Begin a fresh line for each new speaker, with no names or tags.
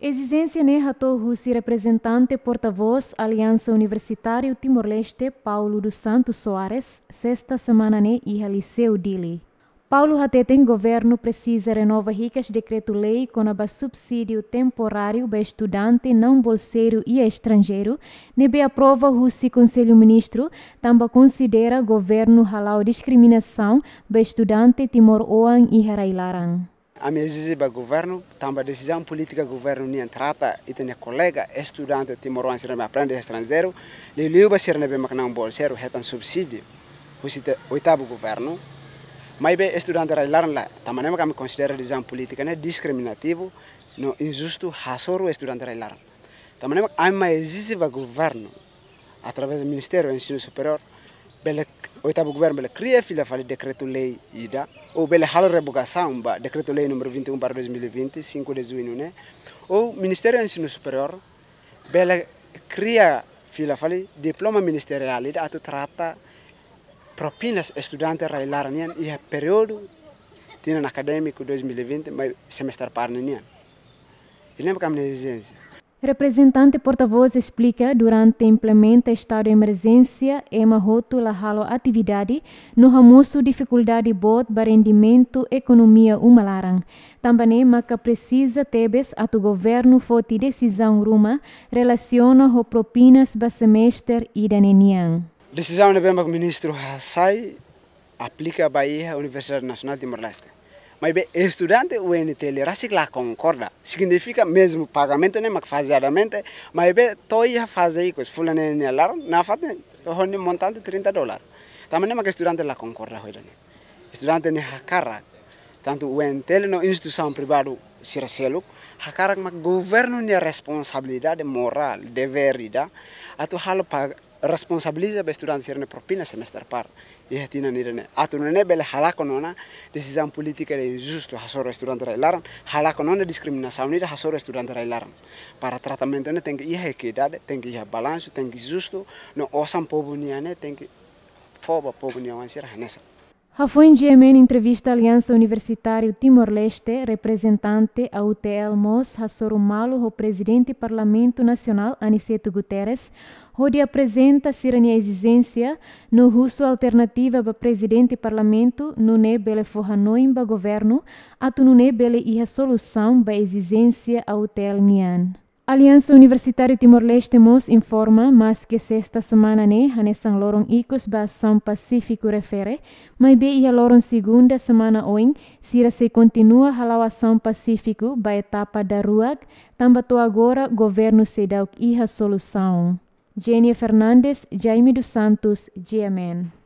Exigência Nerra Torrussi, representante porta-voz Aliança Universitária Timor-Leste, Paulo dos Santos Soares, sexta semana ne e Liceu Dili. Paulo Hateten governo precisa renova ricas decreto-lei com aba subsídio temporário para estudante não bolseiro e estrangeiro, nebe aprova o Conselho Ministro, também considera governo halau discriminação para estudante Timor-Oan e Harailaran.
Amezizi ba governo, tamba decisão política governo ni entrata e tenha colega estudante timoruan sirame aprende estrangeiro, le liuba sirame be makna um bolseiro retan subsídio. Husita oitavo governo, mas be estudante railaram lá, tamanema kami considera decisão política né discriminativo, no injusto hasoro estudante railaram. Tamanema amezizi ba governo através do Ministério do Ensino Superior belek oitavo governo belek cria filha fale decreto lei ida ou belek halo revogação ba decreto lei número 21 para 2020 5 de junho né ou ministério ensino superior belek cria filha fale diploma ministerial ida atu trata propinas estudante nian ia período tinan acadêmico 2020 mas semestre parnanian ele é uma exigência
Representante porta-voz explica durante implementa estado de emergência e rotula halo atividade no ramoso dificuldade bot para rendimento economia umalarang. Também maca precisa tebes ato governo foti decisão ruma relaciona ho propinas ba semestre e danenian.
Decisão ne bem ministro sai aplica a Bahia Universidade Nacional de Timor-Leste mas estudante o NTL reciclar concorda significa mesmo pagamento né mas faseadamente mas be toia fazer isso fulano né lá na fato torne montante 30 dólares também é mas estudante lá concorda hoje né estudante né cara tanto o NTL no instituição privado Sirseluk hakarak mag governo niya responsabilidade moral, dever ida atu halo pa responsabiliza be student sirne propina semester par yehatina ni dene ato nene bele halako nona decision politika de injusto hasoro student railaran halako nona discriminação nida hasoro student railaran para tratamento ne tengi ihe equidade tengi ihe balanço tengi justo no osan povo niane tengi foba povo sira hanesa
Rafael Gemen entrevista a Aliança Universitária Timor-Leste, representante a UTL Mos Hassoro Malo, o presidente do Parlamento Nacional, Aniceto Guterres, onde apresenta a exigência no russo alternativa para presidente do Parlamento, nune bele Forhanoim, para governo, atu nune bele a solução para exigência a UTL Nian. Aliança Universitária Timor-Leste nos informa mas que sexta semana né, a Nessan Loron Icos ba São Pacífico refere, mas bem a Loron segunda semana oin, se se continua a São Pacífico ba etapa da Ruag, também agora governo se dá a solução. Jenny Fernandes, Jaime dos Santos, GMN.